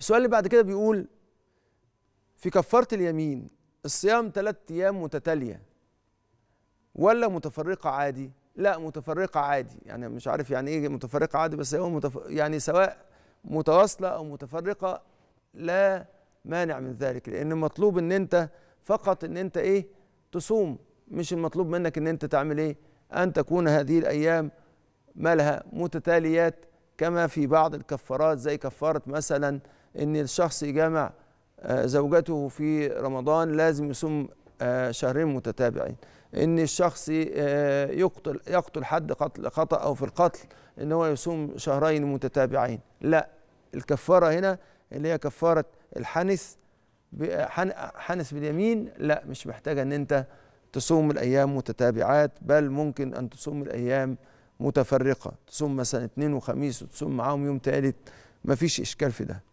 السؤال اللي بعد كده بيقول في كفارة اليمين الصيام ثلاثة أيام متتالية ولا متفرقة عادي؟ لا متفرقة عادي يعني مش عارف يعني إيه متفرقة عادي بس هو متف... يعني سواء متواصلة أو متفرقة لا مانع من ذلك لأن المطلوب إن أنت فقط إن أنت إيه تصوم مش المطلوب منك إن أنت تعمل إيه؟ أن تكون هذه الأيام مالها متتاليات كما في بعض الكفارات زي كفارة مثلا أن الشخص يجامع آه، زوجته في رمضان لازم يصوم آه، شهرين متتابعين ان الشخص آه، يقتل يقتل حد قتل خطا او في القتل ان هو يصوم شهرين متتابعين لا الكفاره هنا اللي هي كفاره الحنث حنث باليمين لا مش محتاجه ان انت تصوم الايام متتابعات بل ممكن ان تصوم الايام متفرقه تصوم مثلا اثنين وخميس وتصوم معاهم يوم ثالث مفيش اشكال في ده